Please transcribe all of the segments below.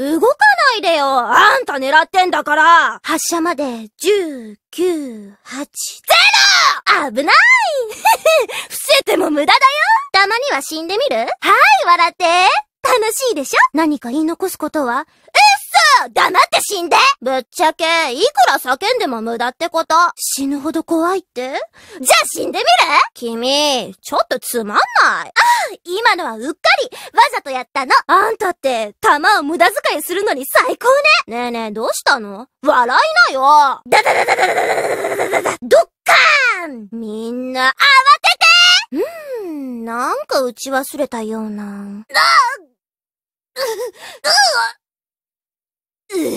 動かないでよあんた狙ってんだから発射まで、10、9、8、0! 危ない 伏せても無駄だよたまには死んでみるはい、笑って楽しいでしょ何か言い残すことはうっそ黙死んでぶっちゃけ、いくら叫んでも無駄ってこと死ぬほど怖いってじゃあ死んでみる君、ちょっとつまんない。ああ、今のはうっかり、わざとやったの。あんたって、弾を無駄遣いするのに最高ね。ねえねえ、どうしたの笑いなよ。だだだだだだだだだだだだドッカーんみんな、慌ててうーん、なんか打ち忘れたような。あううわいざぐ、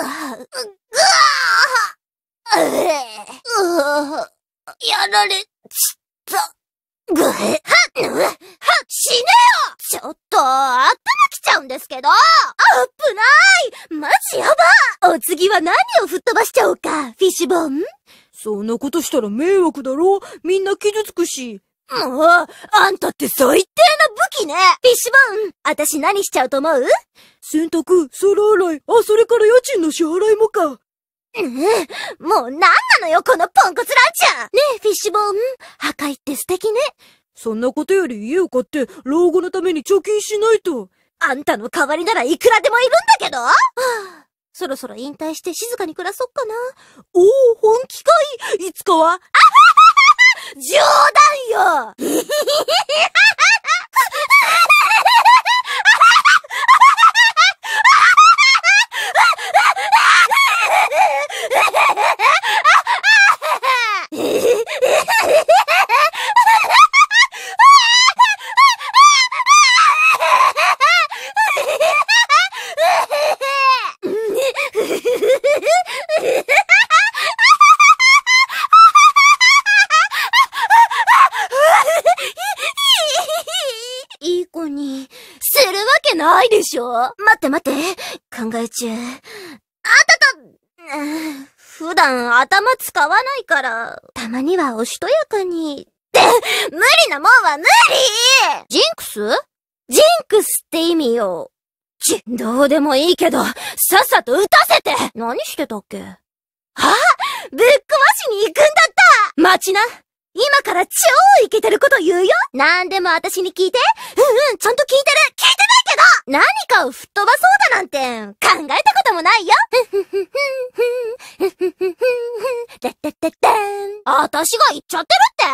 あ、ぐあやられ、ちった。ぐへ、はっ、はっ、死ねよちょっと、頭きちゃうんですけどあぶないマジやばお次は何を吹っ飛ばしちゃおうか、フィッシュボンそんなことしたら迷惑だろみんな傷つくし。もう、あんたって最低な武器ねフィッシュボーンあたし何しちゃうと思う洗濯、皿洗い、あ、それから家賃の支払いもか。ええ、もう何なのよ、このポンコツランチャーねえ、フィッシュボーン、破壊って素敵ね。そんなことより家を買って、老後のために貯金しないと。あんたの代わりならいくらでもいるんだけど、はぁ、そろそろ引退して静かに暮らそっかな。おお、本気かいいつかは、冗談よないでしょ待って待って。考え中。あたた、普段頭使わないから、たまにはおしとやかに。って、無理なもんは無理ジンクスジンクスって意味よ。ち、どうでもいいけど、さっさと打たせて何してたっけあぶっ壊しに行くんだった待ちな今から超イケてること言うよ何でも私に聞いてうんうん、ちゃんと聞いてる聞いてないけど何かを吹っ飛ばそうだなんて、考えたこともないよふっふ。ってってん。あたしが言っちゃってるってお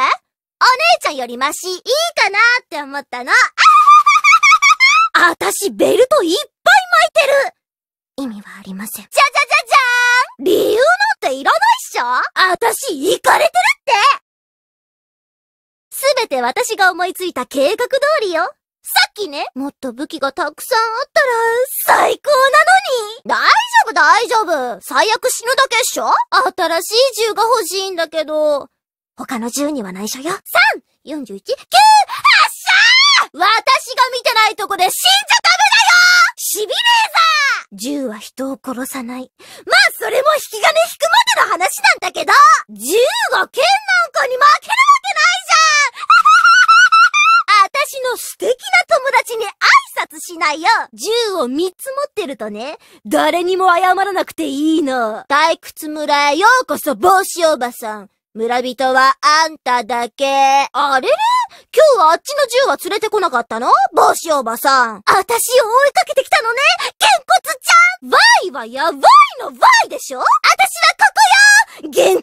姉ちゃんよりマシ、いいかなって思ったの。あたしベルトいっぱい巻いてる意味はありません。じゃじゃじゃじゃーん理由なんていらないっしょあたし、行かれてるべて私が思いついた計画通りよ。さっきね、もっと武器がたくさんあったら、最高なのに大丈夫大丈夫最悪死ぬだけっしょ新しい銃が欲しいんだけど、他の銃には内緒よ。3、41、9、発射私が見てないとこで死んじゃダメだよシビレーザー銃は人を殺さない。まあ、それも引き金引くまでの話なんだけど銃が剣なんかに負けるだよ銃を3つ持ってるとね、誰にも謝らなくていいの。退屈村へようこそ帽子おばさん。村人はあんただけ。あれれ今日はあっちの銃は連れてこなかったの帽子おばさん。あたしを追いかけてきたのねげんこつちゃん !Y はやばいの Y でしょあたしはここよげん